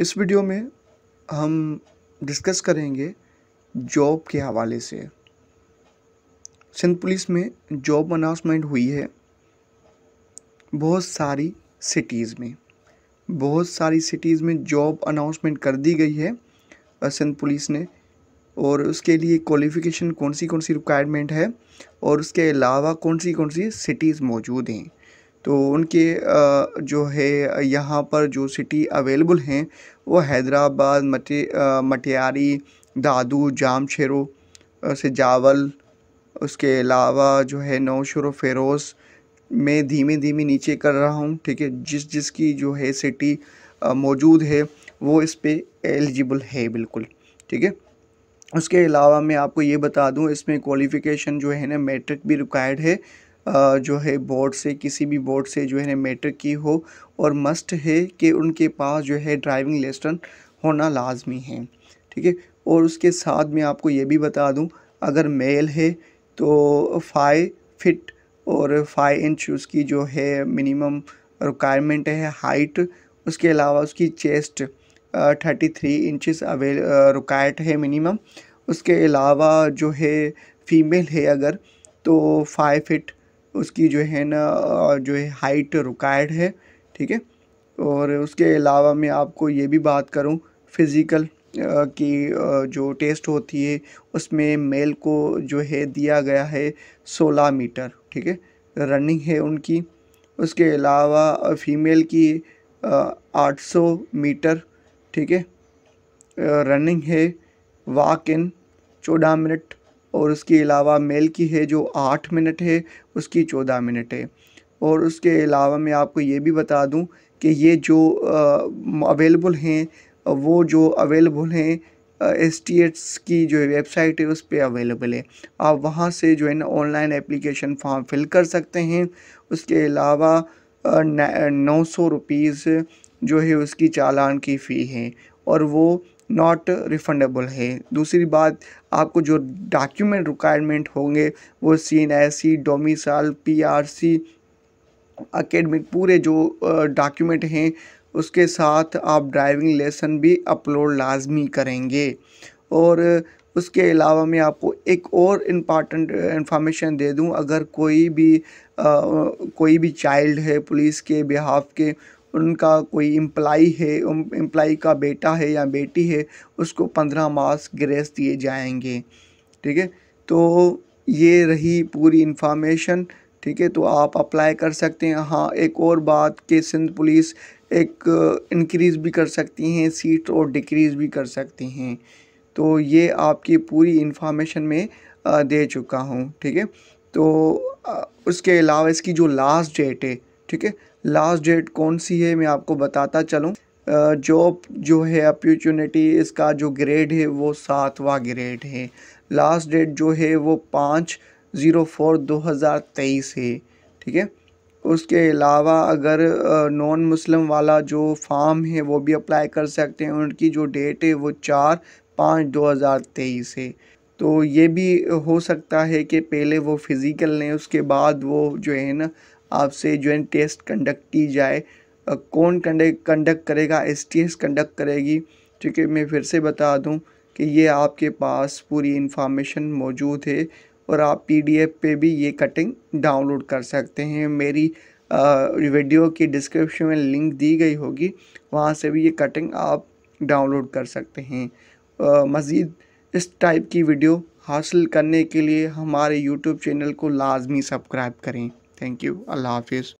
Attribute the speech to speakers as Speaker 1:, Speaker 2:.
Speaker 1: इस वीडियो में हम डिस्कस करेंगे जॉब के हवाले से सिंध पुलिस में जॉब अनाउंसमेंट हुई है बहुत सारी सिटीज़ में बहुत सारी सिटीज़ में जॉब अनाउंसमेंट कर दी गई है सिंध पुलिस ने और उसके लिए क्वालिफ़िकेशन कौन सी कौन सी रिक्वायरमेंट है और उसके अलावा कौन सी कौन सी सिटीज़ मौजूद हैं तो उनके जो है यहाँ पर जो सिटी अवेलेबल हैं वो हैदराबाद मटे मटियारी दादू जाम शेरो से जावल उसके अलावा जो है नौशर फेरोज़ मैं धीमे धीमे नीचे कर रहा हूँ ठीक है जिस जिसकी जो है सिटी मौजूद है वो इस पर एलिजिबल है बिल्कुल ठीक है उसके अलावा मैं आपको ये बता दूँ इसमें क्वालिफ़िकेशन जो है ना मैट्रिक भी रिक्वायर्ड है जो है बोर्ड से किसी भी बोर्ड से जो है मेट्रिक की हो और मस्ट है कि उनके पास जो है ड्राइविंग लेसन होना लाजमी है ठीक है और उसके साथ में आपको ये भी बता दूं अगर मेल है तो फाइव फिट और फाइव इंच उसकी जो है मिनिमम रिक्वायरमेंट है हाइट उसके अलावा उसकी chest thirty three inches as well required है मिनिमम उसके अलावा जो है फीमेल है अगर तो फाइव फिट उसकी जो है ना जो है हाइट रिक्वायर्ड है ठीक है और उसके अलावा मैं आपको ये भी बात करूँ फिज़िकल की जो टेस्ट होती है उसमें मेल को जो है दिया गया है सोलह मीटर ठीक है रनिंग है उनकी उसके अलावा फीमेल की आठ सौ मीटर ठीक है रनिंग है वॉक इन चौदह मिनट और उसके अलावा मेल की है जो आठ मिनट है उसकी चौदह मिनट है और उसके अलावा मैं आपको ये भी बता दूं कि ये जो अवेलेबल हैं वो जो अवेलेबल हैं एस टी एट्स की जो वेबसाइट है उस पर अवेलेबल है आप वहाँ से जो है ना ऑनलाइन एप्लीकेशन फॉर्म फिल कर सकते हैं उसके अलावा नौ सौ रुपीज़ जो है उसकी चालान की फ़ी है और वो नॉट रिफंडेबल है दूसरी बात आपको जो डॉक्यूमेंट रिक्वायरमेंट होंगे वो C N S C domicile P R C academic पूरे जो डॉक्यूमेंट हैं उसके साथ आप ड्राइविंग लेसन भी अपलोड लाजमी करेंगे और उसके अलावा मैं आपको एक और इम्पॉर्टेंट इन्फॉर्मेशन दे दूं अगर कोई भी आ, कोई भी चाइल्ड है पुलिस के बिहाफ के उनका कोई एम्प्लाई है एम्प्लाई का बेटा है या बेटी है उसको पंद्रह मास ग्रेस दिए जाएंगे ठीक है तो ये रही पूरी इन्फॉर्मेशन ठीक है तो आप अप्लाई कर सकते हैं हाँ एक और बात कि सिंध पुलिस एक इंक्रीज़ भी कर सकती हैं सीट और डिक्रीज़ भी कर सकती हैं तो ये आपकी पूरी इन्फॉर्मेशन में दे चुका हूँ ठीक है तो उसके अलावा इसकी जो लास्ट डेट है ठीक है लास्ट डेट कौन सी है मैं आपको बताता चलूँ जॉब जो है अपॉर्चुनिटी इसका जो ग्रेड है वो सातवां ग्रेड है लास्ट डेट जो है वो पाँच ज़ीरो फोर दो हज़ार तेईस है ठीक है उसके अलावा अगर नॉन मुस्लिम वाला जो फॉर्म है वो भी अप्लाई कर सकते हैं उनकी जो डेट है वो चार पाँच दो हज़ार तेईस है तो ये भी हो सकता है कि पहले वो फ़िज़िकल लें उसके बाद वो जो है ना आपसे जो है टेस्ट कंडक्ट की जाए कौन कंडक्ट कंडक्ट करेगा एस टी एस कंडक्ट करेगी ठीक है मैं फिर से बता दूं कि ये आपके पास पूरी इन्फॉर्मेशन मौजूद है और आप पीडीएफ पे भी ये कटिंग डाउनलोड कर सकते हैं मेरी वीडियो की डिस्क्रिप्शन में लिंक दी गई होगी वहाँ से भी ये कटिंग आप डाउनलोड कर सकते हैं मज़ीद इस टाइप की वीडियो हासिल करने के लिए हमारे यूट्यूब चैनल को लाजमी सब्सक्राइब करें थैंक यू अल्लाह हाफिज़